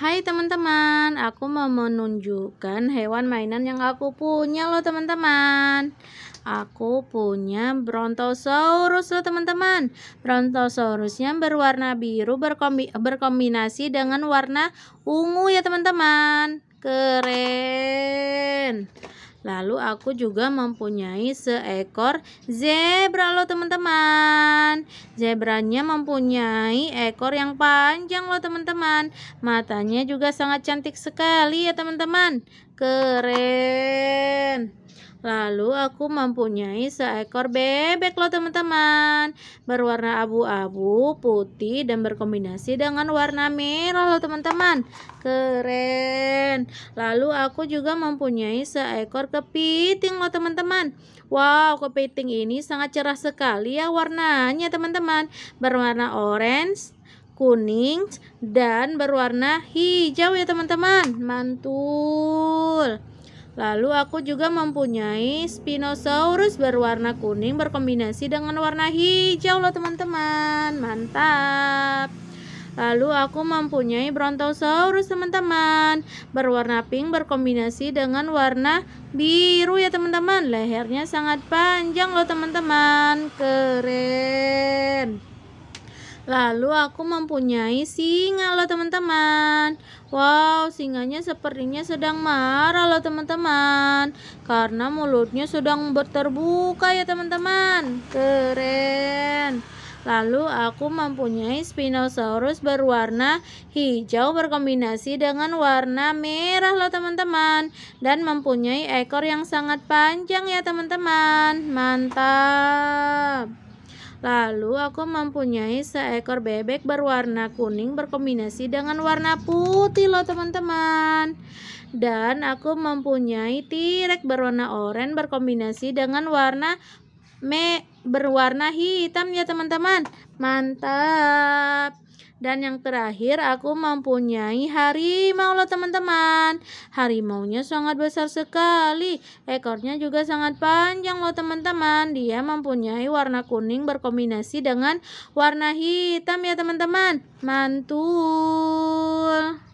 Hai teman-teman, aku mau menunjukkan hewan mainan yang aku punya loh teman-teman. Aku punya Brontosaurus loh teman-teman. Brontosaurusnya berwarna biru berkombi berkombinasi dengan warna ungu ya teman-teman. Keren. Lalu aku juga mempunyai seekor zebra loh teman-teman. Zebranya mempunyai ekor yang panjang loh teman-teman. Matanya juga sangat cantik sekali ya teman-teman. Keren. Lalu aku mempunyai seekor bebek loh teman-teman Berwarna abu-abu, putih, dan berkombinasi dengan warna merah loh teman-teman Keren Lalu aku juga mempunyai seekor kepiting loh teman-teman. Wow, kepiting ini sangat cerah sekali ya warnanya teman-teman. Berwarna orange, kuning, dan berwarna hijau ya teman-teman. Mantul. Lalu aku juga mempunyai Spinosaurus berwarna kuning berkombinasi dengan warna hijau loh teman-teman. Mantap. Lalu aku mempunyai Brontosaurus teman-teman Berwarna pink berkombinasi dengan warna biru ya teman-teman Lehernya sangat panjang loh teman-teman Keren Lalu aku mempunyai singa loh teman-teman Wow singanya sepertinya sedang marah loh teman-teman Karena mulutnya sedang berterbuka ya teman-teman Keren Lalu aku mempunyai Spinosaurus berwarna hijau berkombinasi dengan warna merah loh teman-teman dan mempunyai ekor yang sangat panjang ya teman-teman. Mantap. Lalu aku mempunyai seekor bebek berwarna kuning berkombinasi dengan warna putih loh teman-teman. Dan aku mempunyai tirek berwarna oranye berkombinasi dengan warna me berwarna hitam ya teman-teman. Mantap. Dan yang terakhir aku mempunyai harimau loh teman-teman. harimau nya sangat besar sekali. Ekornya juga sangat panjang loh teman-teman. Dia mempunyai warna kuning berkombinasi dengan warna hitam ya teman-teman. Mantul.